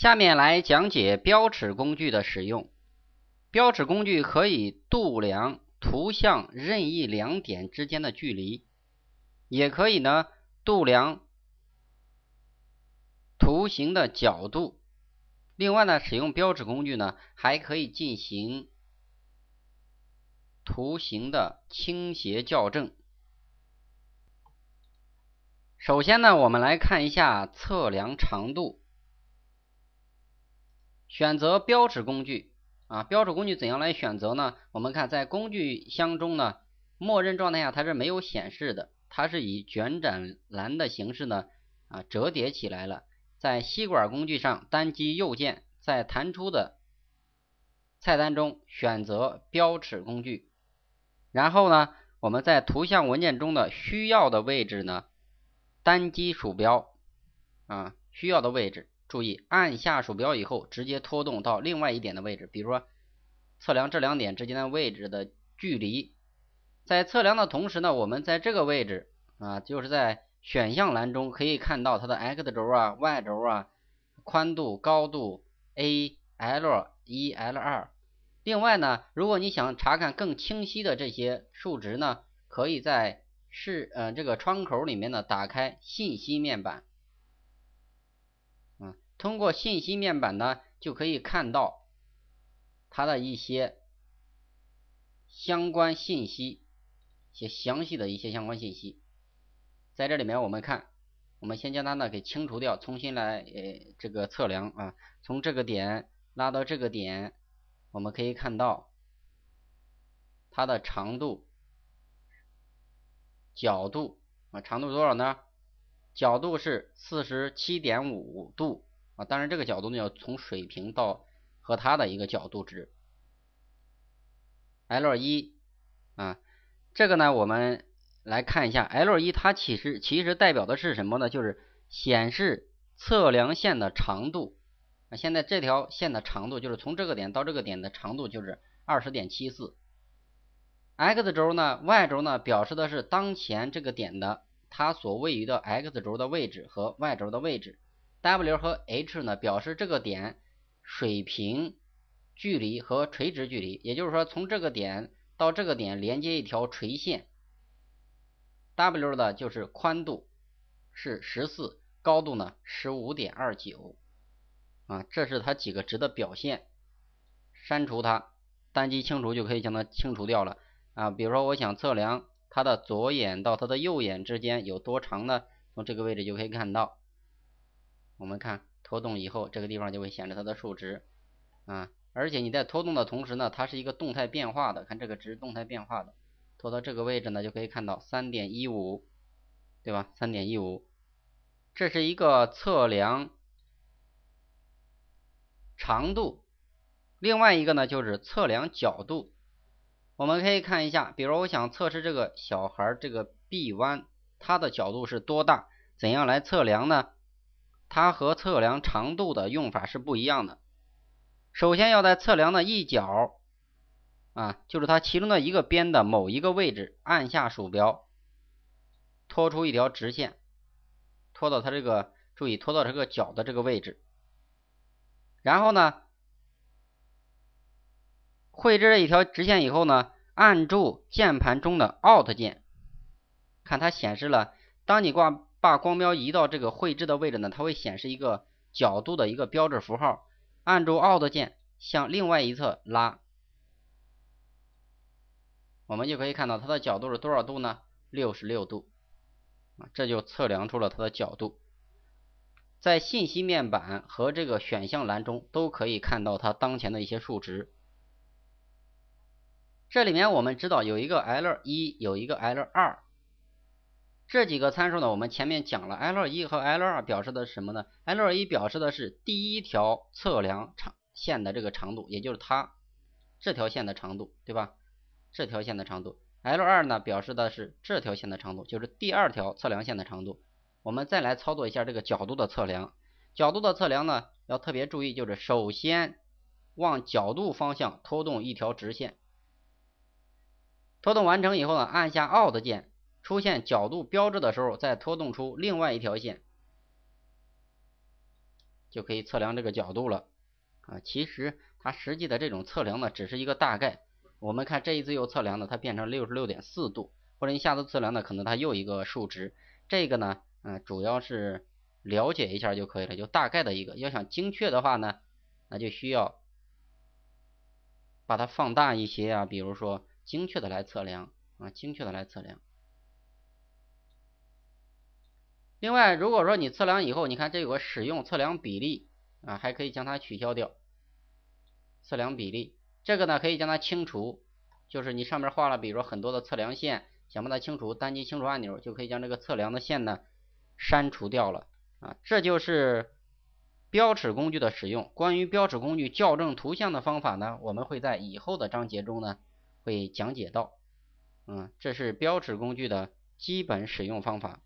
下面来讲解标尺工具的使用。标尺工具可以度量图像任意两点之间的距离，也可以呢度量图形的角度。另外呢，使用标尺工具呢，还可以进行图形的倾斜校正。首先呢，我们来看一下测量长度。选择标尺工具啊，标尺工具怎样来选择呢？我们看在工具箱中呢，默认状态下它是没有显示的，它是以卷展栏的形式呢啊折叠起来了。在吸管工具上单击右键，在弹出的菜单中选择标尺工具，然后呢，我们在图像文件中的需要的位置呢，单击鼠标啊需要的位置。注意，按下鼠标以后，直接拖动到另外一点的位置，比如说测量这两点之间的位置的距离。在测量的同时呢，我们在这个位置啊，就是在选项栏中可以看到它的 x 轴啊、y 轴啊、宽度、高度、a、l1、l2。另外呢，如果你想查看更清晰的这些数值呢，可以在是呃这个窗口里面呢打开信息面板。通过信息面板呢，就可以看到它的一些相关信息，一些详细的一些相关信息。在这里面，我们看，我们先将它呢给清除掉，重新来呃这个测量啊，从这个点拉到这个点，我们可以看到它的长度、角度啊，长度多少呢？角度是四十七点五度。当然，这个角度呢要从水平到和它的一个角度值，L 一啊，这个呢我们来看一下 L 一，它其实其实代表的是什么呢？就是显示测量线的长度。啊。现在这条线的长度就是从这个点到这个点的长度就是二十点七四。X 轴呢，Y 轴呢表示的是当前这个点的它所位于的 X 轴的位置和 Y 轴的位置。W 和 H 呢，表示这个点水平距离和垂直距离，也就是说，从这个点到这个点连接一条垂线。W 的就是宽度，是十四，高度呢，十五点二九，啊，这是它几个值的表现。删除它，单击清除就可以将它清除掉了。啊，比如说我想测量它的左眼到它的右眼之间有多长呢？从这个位置就可以看到。我们看拖动以后，这个地方就会显示它的数值啊，而且你在拖动的同时呢，它是一个动态变化的，看这个值动态变化的，拖到这个位置呢，就可以看到三点一五，对吧？三点一五，这是一个测量长度，另外一个呢就是测量角度，我们可以看一下，比如我想测试这个小孩这个臂弯，它的角度是多大，怎样来测量呢？它和测量长度的用法是不一样的。首先要在测量的一角，啊，就是它其中的一个边的某一个位置按下鼠标，拖出一条直线，拖到它这个，注意拖到这个角的这个位置。然后呢，绘制了一条直线以后呢，按住键盘中的 Alt 键，看它显示了，当你挂。把光标移到这个绘制的位置呢，它会显示一个角度的一个标志符号。按住 Alt 键向另外一侧拉，我们就可以看到它的角度是多少度呢？六十六度，啊，这就测量出了它的角度。在信息面板和这个选项栏中都可以看到它当前的一些数值。这里面我们知道有一个 L1，有一个 L2。这几个参数呢，我们前面讲了，L1 和 L2 表示的是什么呢？L1 表示的是第一条测量长线的这个长度，也就是它这条线的长度，对吧？这条线的长度。L2 呢，表示的是这条线的长度，就是第二条测量线的长度。我们再来操作一下这个角度的测量。角度的测量呢，要特别注意，就是首先往角度方向拖动一条直线，拖动完成以后呢，按下 a l t 键。出现角度标志的时候，再拖动出另外一条线，就可以测量这个角度了。啊，其实它实际的这种测量呢，只是一个大概。我们看这一次又测量呢，它变成六十六点四度，或者你下次测量呢，可能它又一个数值。这个呢，嗯，主要是了解一下就可以了，就大概的一个。要想精确的话呢，那就需要把它放大一些啊，比如说精确的来测量啊，精确的来测量。另外，如果说你测量以后，你看这有个使用测量比例啊，还可以将它取消掉。测量比例这个呢，可以将它清除。就是你上面画了，比如说很多的测量线，想把它清除，单击清除按钮就可以将这个测量的线呢删除掉了啊。这就是标尺工具的使用。关于标尺工具校正图像的方法呢，我们会在以后的章节中呢会讲解到。嗯，这是标尺工具的基本使用方法。